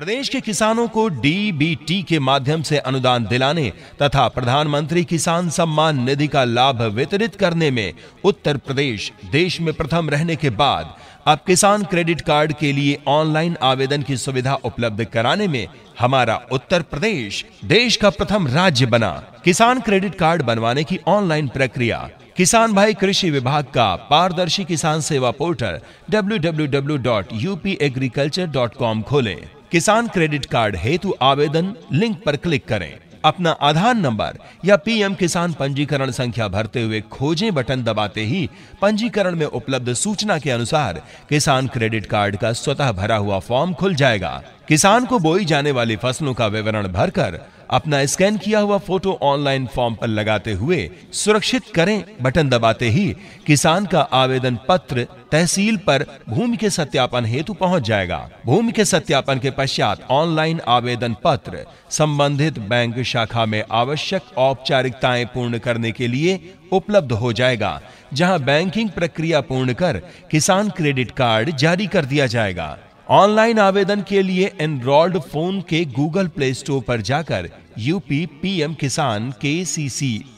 प्रदेश के किसानों को डीबीटी के माध्यम से अनुदान दिलाने तथा प्रधानमंत्री किसान सम्मान निधि का लाभ वितरित करने में उत्तर प्रदेश देश में प्रथम रहने के बाद अब किसान क्रेडिट कार्ड के लिए ऑनलाइन आवेदन की सुविधा उपलब्ध कराने में हमारा उत्तर प्रदेश देश का प्रथम राज्य बना किसान क्रेडिट कार्ड बनवाने की ऑनलाइन प्रक्रिया किसान भाई कृषि विभाग का पारदर्शी किसान सेवा portal W W W dot dot agriculture com खोले किसान क्रेडिट कार्ड हेतु आवेदन लिंक पर क्लिक करें अपना आधार नंबर या पीएम किसान पंजीकरण संख्या भरते हुए खोजें बटन दबाते ही पंजीकरण में उपलब्ध सूचना के अनुसार किसान क्रेडिट कार्ड का स्वतः भरा हुआ फॉर्म खुल जाएगा किसान को बोई जाने वाली फसलों का विवरण भरकर अपना स्कैन किया हुआ फोटो ऑनलाइन फॉर्म पर लगाते हुए सुरक्षित करें बटन दबाते ही किसान का आवेदन पत्र तहसील पर भूमि के सत्यापन हेतु पहुंच जाएगा भूमि के सत्यापन के पश्चात ऑनलाइन आवेदन पत्र संबंधित बैंक शाखा में आवश्यक औपचारिकताएं पूर्ण करने के लिए उपलब्ध हो जाएगा जहां बैंकिंग प्रक्रिया पूर्ण कर किसान क्रेडिट कार्ड जारी कर दिया जाएगा ऑनलाइन आवेदन के लिए एनरोल्ड फोन के गूगल प्ले स्टोर पर जाकर यूपी पीएम किसान के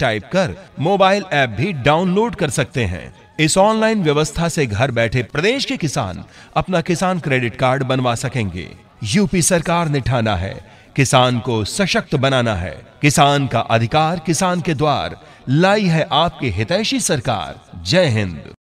टाइप कर मोबाइल ऐप भी डाउनलोड कर सकते हैं इस ऑनलाइन व्यवस्था से घर बैठे प्रदेश के किसान अपना किसान क्रेडिट कार्ड बनवा सकेंगे यूपी सरकार ने ठाना है किसान को सशक्त बनाना है किसान का अधिकार किसान के द्वार लाई है आपके हितैषी सरकार जय हिंद